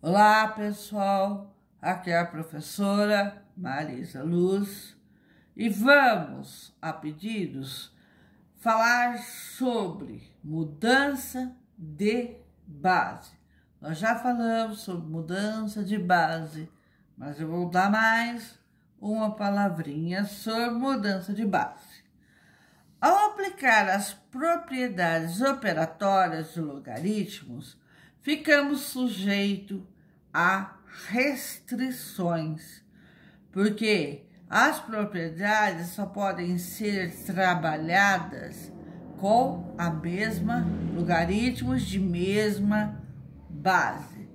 Olá, pessoal. Aqui é a professora Marisa Luz e vamos, a pedidos, falar sobre mudança de base. Nós já falamos sobre mudança de base, mas eu vou dar mais uma palavrinha sobre mudança de base. Ao aplicar as propriedades operatórias de logaritmos, ficamos sujeitos a restrições, porque as propriedades só podem ser trabalhadas com a mesma logaritmos de mesma base.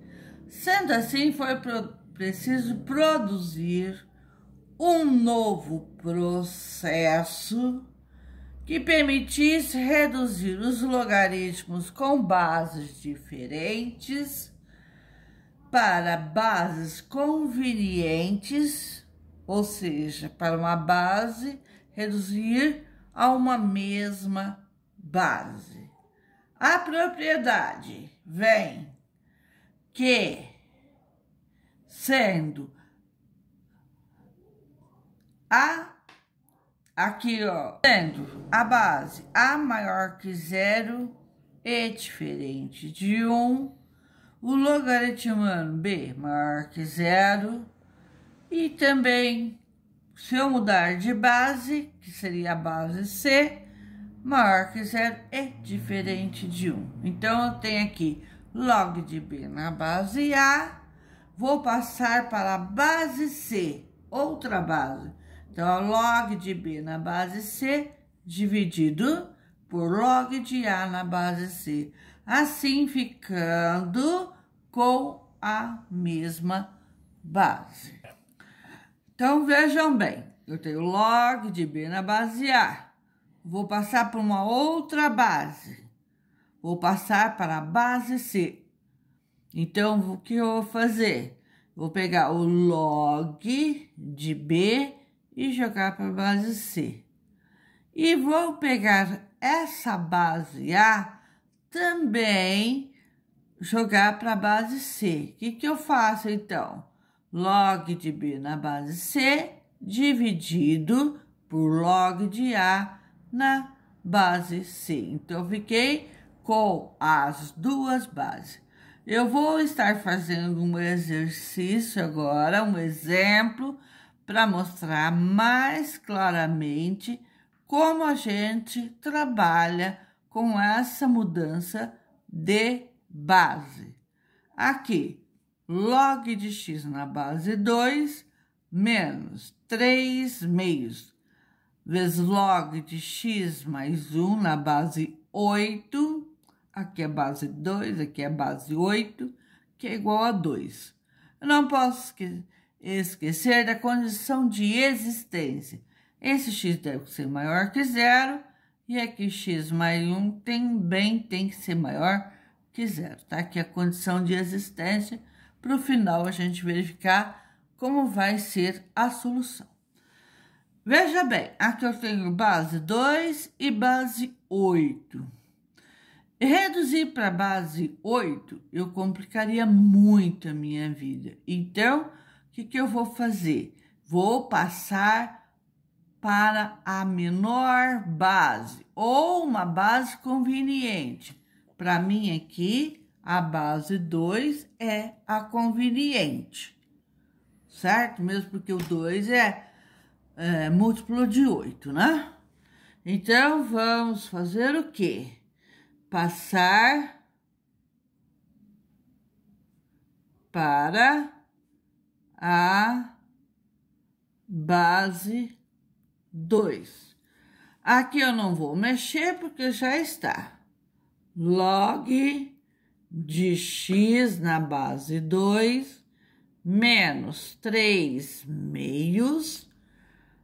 Sendo assim, foi pro, preciso produzir um novo processo que permitisse reduzir os logaritmos com bases diferentes para bases convenientes, ou seja, para uma base reduzir a uma mesma base. A propriedade vem que, sendo a Aqui, ó, tendo a base A maior que zero e diferente de 1, um, o logaritmano B maior que zero e também, se eu mudar de base, que seria a base C, maior que zero e diferente de 1. Um. Então, eu tenho aqui log de B na base A, vou passar para a base C, outra base então, log de B na base C dividido por log de A na base C. Assim, ficando com a mesma base. Então, vejam bem. Eu tenho log de B na base A. Vou passar para uma outra base. Vou passar para a base C. Então, o que eu vou fazer? Vou pegar o log de B e jogar para a base C. E vou pegar essa base A também jogar para a base C. O que, que eu faço então? Log de B na base C dividido por log de A na base C. Então, fiquei com as duas bases. Eu vou estar fazendo um exercício agora, um exemplo para mostrar mais claramente como a gente trabalha com essa mudança de base. Aqui, log de x na base 2 menos 3 meios vezes log de x mais 1 na base 8, aqui é base 2, aqui é base 8, que é igual a 2. Eu não posso esquecer esquecer da condição de existência. Esse x deve ser maior que zero e aqui x mais 1 também tem que ser maior que zero. Tá aqui a condição de existência para o final a gente verificar como vai ser a solução. Veja bem, aqui eu tenho base 2 e base 8. Reduzir para base 8, eu complicaria muito a minha vida. Então, que, que eu vou fazer? Vou passar para a menor base ou uma base conveniente. Para mim aqui, a base 2 é a conveniente, certo? Mesmo porque o 2 é, é múltiplo de 8, né? Então, vamos fazer o quê? Passar para a base 2. Aqui eu não vou mexer porque já está. Log de x na base 2 menos 3 meios.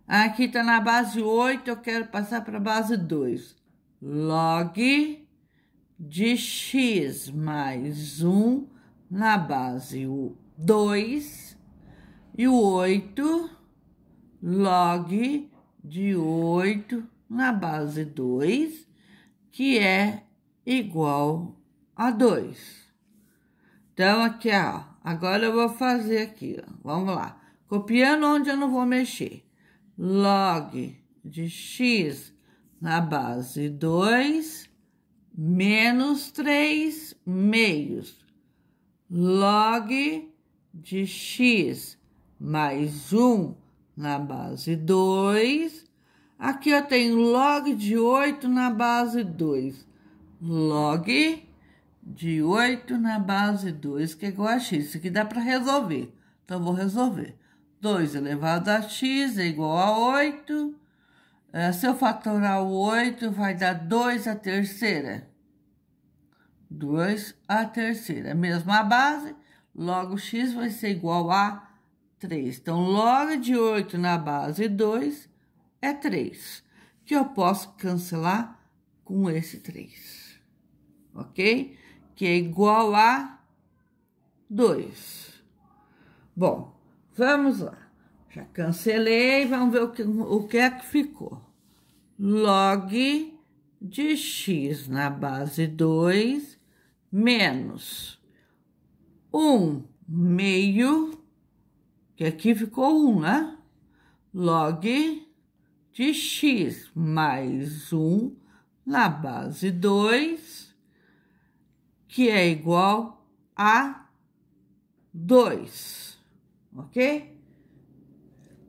Aqui está na base 8, eu quero passar para a base 2. Log de x mais 1 na base 2 e o 8, log de 8 na base 2, que é igual a 2. Então, aqui, ó. Agora eu vou fazer aqui, ó. Vamos lá. Copiando onde eu não vou mexer. Log de x na base 2, menos 3 meios. Log de x mais um na base 2. Aqui eu tenho log de 8 na base 2. Log de 8 na base 2, que é igual a x. Isso aqui dá para resolver. Então, vou resolver. 2 elevado a x é igual a 8. É, se eu fatorar o 8, vai dar 2 é a terceira. 2 a terceira. Mesma base, logo x vai ser igual a 3. Então, log de 8 na base 2 é 3, que eu posso cancelar com esse 3, ok? Que é igual a 2. Bom, vamos lá. Já cancelei, vamos ver o que, o que é que ficou. Log de x na base 2 menos 1 meio que aqui ficou 1, né? Log de x mais 1 na base 2, que é igual a 2, ok?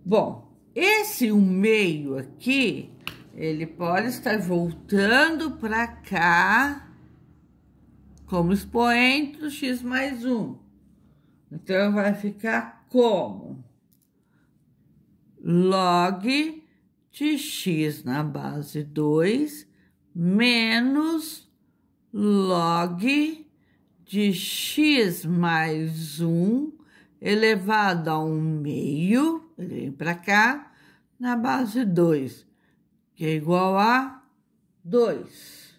Bom, esse 1 meio aqui, ele pode estar voltando para cá como expoente do x mais 1. Então, vai ficar como log de x na base 2 menos log de x mais 1 elevado a 1 meio, ele vem para cá, na base 2, que é igual a 2.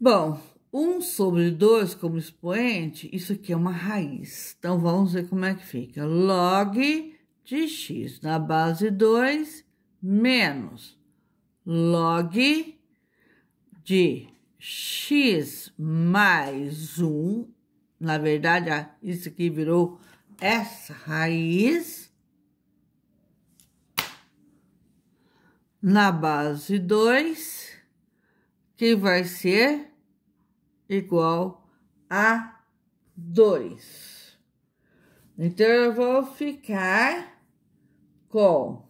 Bom, 1 sobre 2 como expoente, isso aqui é uma raiz. Então, vamos ver como é que fica. Log de x na base 2 menos log de x mais 1. Na verdade, isso aqui virou essa raiz. Na base 2, que vai ser igual a 2. Então, eu vou ficar com...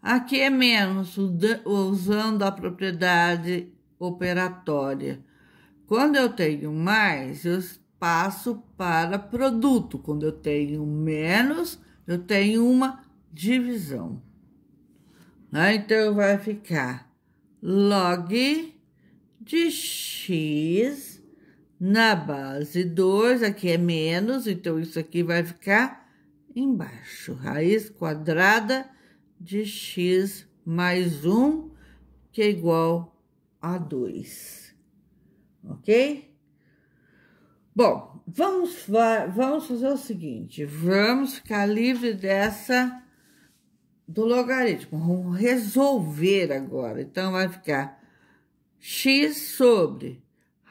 Aqui é menos, usando a propriedade operatória. Quando eu tenho mais, eu passo para produto. Quando eu tenho menos, eu tenho uma divisão. Né? Então, vai ficar log de x na base 2, aqui é menos, então isso aqui vai ficar embaixo. Raiz quadrada de x mais 1, que é igual a 2. Ok? Bom, vamos, vamos fazer o seguinte, vamos ficar livre dessa do logaritmo, vamos resolver agora. Então, vai ficar x sobre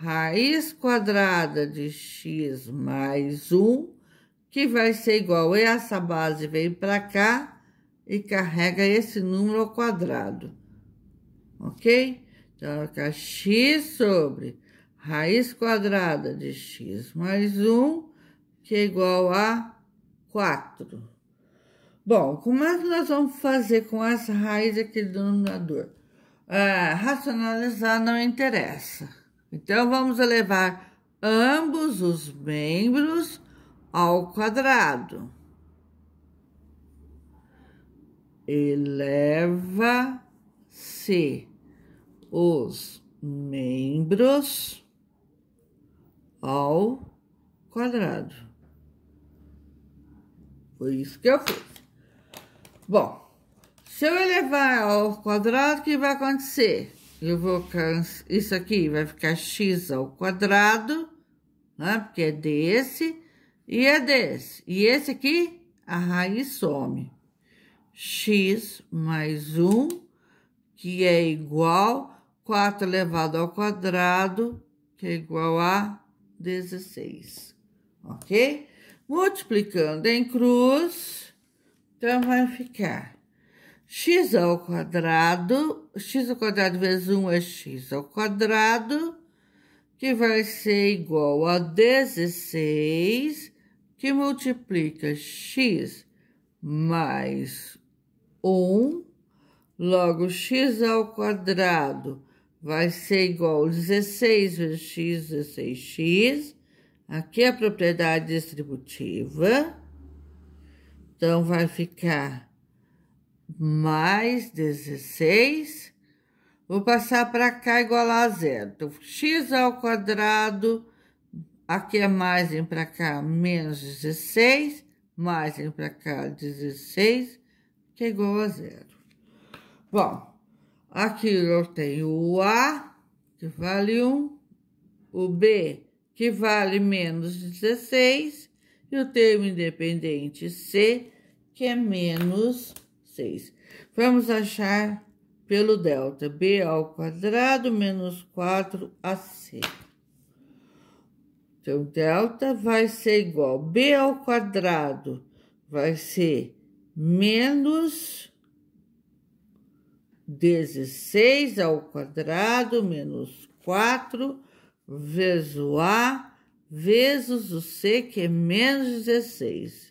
raiz quadrada de x mais 1, que vai ser igual a essa base vem para cá e carrega esse número ao quadrado, ok? Então, é x sobre raiz quadrada de x mais 1, que é igual a 4. Bom, como é que nós vamos fazer com essa raiz aqui do denominador? Ah, racionalizar não interessa. Então, vamos elevar ambos os membros ao quadrado. Eleva-se os membros ao quadrado. Foi isso que eu fiz. Bom, se eu elevar ao quadrado, o que vai acontecer? eu vou isso aqui vai ficar x ao quadrado, né? Porque é desse e é desse. E esse aqui, a raiz some. x mais 1, que é igual 4 elevado ao quadrado, que é igual a 16. Ok? Multiplicando em cruz, então vai ficar x ao quadrado, x ao quadrado vezes 1 é x ao quadrado, que vai ser igual a 16, que multiplica x mais 1, logo x ao quadrado vai ser igual a 16 vezes x, 16x, aqui é a propriedade distributiva, então vai ficar mais 16. Vou passar para cá igual a zero. Então, x ao quadrado, aqui é mais em para cá, menos 16, mais em para cá, 16, que é igual a zero. Bom, aqui eu tenho o A, que vale 1, o B, que vale menos 16, e o termo independente C, que é menos 6. Vamos achar pelo delta b ao quadrado menos 4ac. Então, delta vai ser igual b ao quadrado vai ser menos 16 ao quadrado menos 4 vezes o a vezes o c que é menos 16.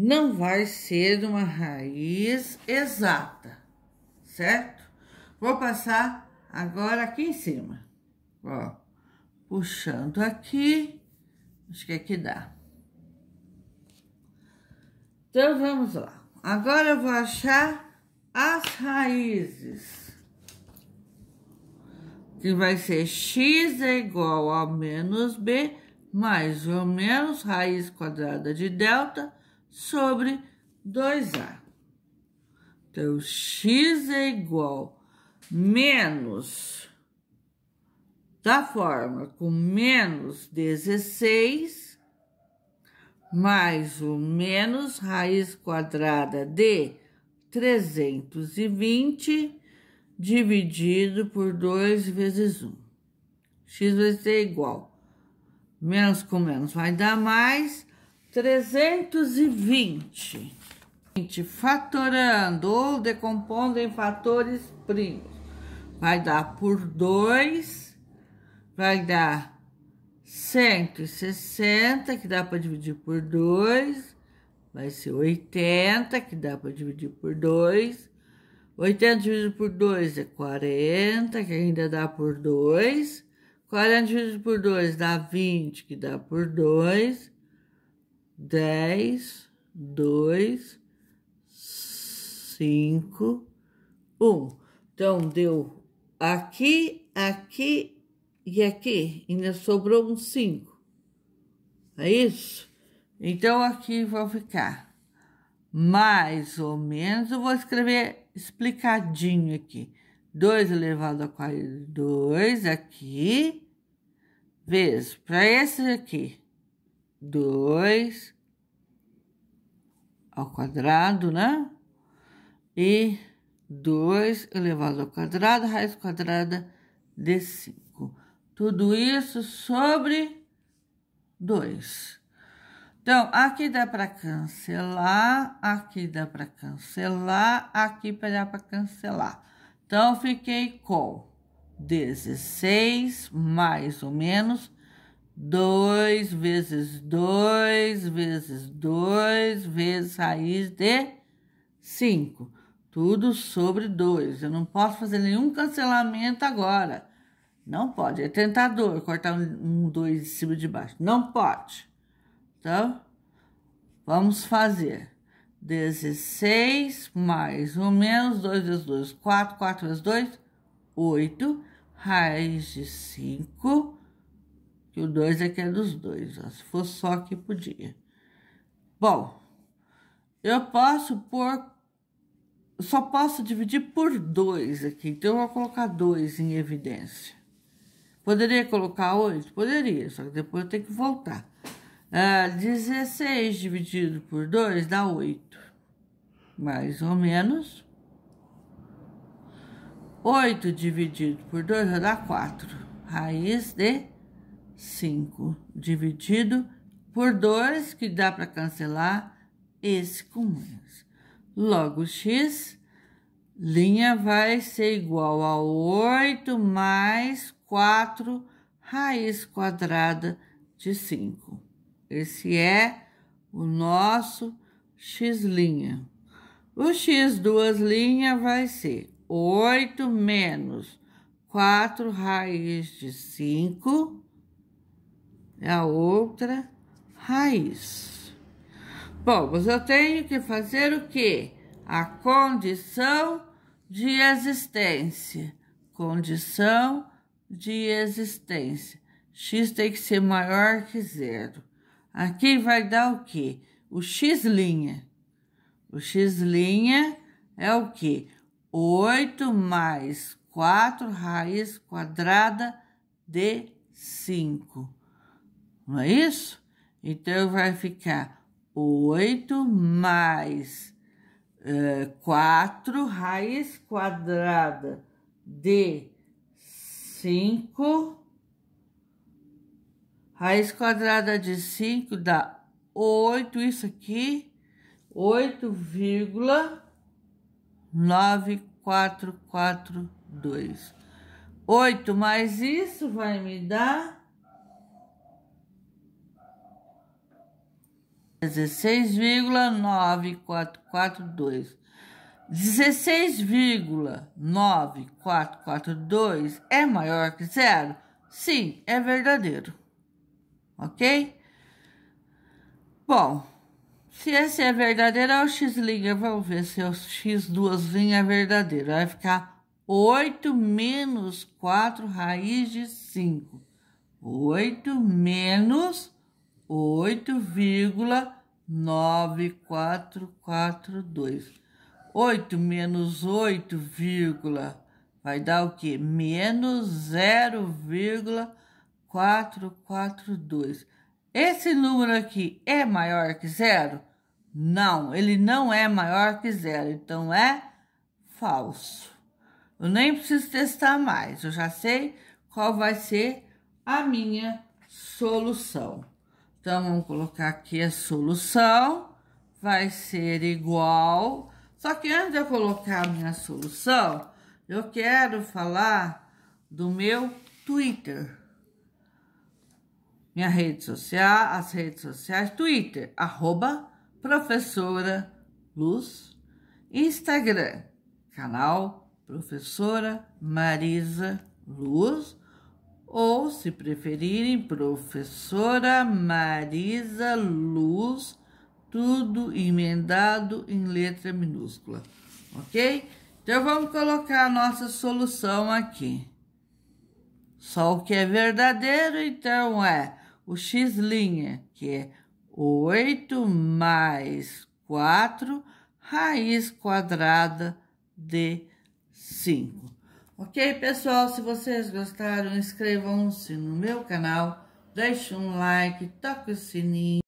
não vai ser uma raiz exata, certo? Vou passar agora aqui em cima, ó, puxando aqui, acho que aqui é dá. Então, vamos lá. Agora eu vou achar as raízes. Que vai ser x é igual a menos b mais ou menos raiz quadrada de delta sobre 2A. Então, x é igual menos da forma com menos 16 mais o menos raiz quadrada de 320 dividido por 2 vezes 1. x vai ser é igual. Menos com menos vai dar mais. 320. Fatorando ou decompondo em fatores primos. Vai dar por 2, vai dar 160, que dá para dividir por 2, vai ser 80, que dá para dividir por 2. 80 dividido por 2 é 40, que ainda dá por 2. 40 dividido por 2 dá 20, que dá por 2 dez, dois, cinco, um. Então, deu aqui, aqui e aqui. Ainda sobrou um cinco. É isso? Então, aqui vai ficar mais ou menos. Eu vou escrever explicadinho aqui. 2 elevado a 42 aqui, vezes para esse aqui, 2 ao quadrado, né? E 2 elevado ao quadrado, raiz quadrada de 5. Tudo isso sobre 2. Então, aqui dá para cancelar, aqui dá para cancelar, aqui dá para cancelar. Então, fiquei com 16 mais ou menos 2 vezes 2 vezes 2 vezes raiz de 5. Tudo sobre 2. Eu não posso fazer nenhum cancelamento agora. Não pode. É tentador cortar um 2 um de cima de baixo. Não pode. Então, vamos fazer. 16 mais ou menos 2 vezes 2, 4. 4 vezes 2, 8. Raiz de 5 e o 2 é que é dos dois, ó, se fosse só que podia. Bom, eu posso por... Só posso dividir por 2 aqui, então eu vou colocar 2 em evidência. Poderia colocar 8? Poderia, só que depois eu tenho que voltar. Ah, 16 dividido por 2 dá 8. Mais ou menos. 8 dividido por 2 vai dar 4. Raiz de 5 dividido por 2, que dá para cancelar esse com menos. Logo, x, linha vai ser igual a 8 mais 4 raiz quadrada de 5. Esse é o nosso x linha. O x duas linhas vai ser 8 menos 4 raiz de 5 é a outra raiz. Bom, mas eu tenho que fazer o quê? A condição de existência. Condição de existência. X tem que ser maior que zero. Aqui vai dar o quê? O X'. O X' é o quê? 8 mais 4 raiz quadrada de 5 não é isso? Então, vai ficar 8 mais é, eh, 4 raiz quadrada de 5. Raiz quadrada de 5 dá 8, isso aqui, 8,9442. 8 mais isso vai me dar 16,9442. 16,9442 é maior que zero? Sim, é verdadeiro. Ok? Bom, se esse é verdadeiro, é o x liga. Vamos ver se o x duas linhas é verdadeiro. Vai ficar 8 menos 4 raiz de 5. 8 menos 8,9442. 8 menos 8, vírgula, vai dar o quê? Menos 0,442. Esse número aqui é maior que zero? Não, ele não é maior que zero, então é falso. Eu nem preciso testar mais, eu já sei qual vai ser a minha solução. Então, vamos colocar aqui a solução, vai ser igual. Só que antes de eu colocar a minha solução, eu quero falar do meu Twitter. Minha rede social, as redes sociais, Twitter, arroba professora Luz, Instagram, canal professora Marisa Luz, ou, se preferirem, professora Marisa Luz, tudo emendado em letra minúscula, ok? Então, vamos colocar a nossa solução aqui. Só o que é verdadeiro, então, é o x', que é 8 mais 4 raiz quadrada de 5. Ok, pessoal? Se vocês gostaram, inscrevam-se no meu canal, deixe um like, toque o sininho.